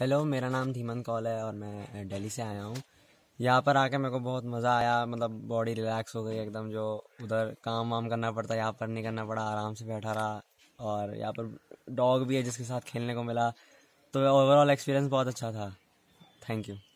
hello मेरा नाम धीमन कौल है और मैं दिल्ली से आया हूँ यहाँ पर आके मेरे को बहुत मज़ा आया मतलब बॉडी रिलैक्स हो गई एकदम जो उधर काम वाम करना पड़ता यहाँ पर नहीं करना पड़ा आराम से बैठा रहा और यहाँ पर डॉग भी है जिसके साथ खेलने को मिला तो ओवरऑल एक्सपीरियंस बहुत अच्छा था थैंक यू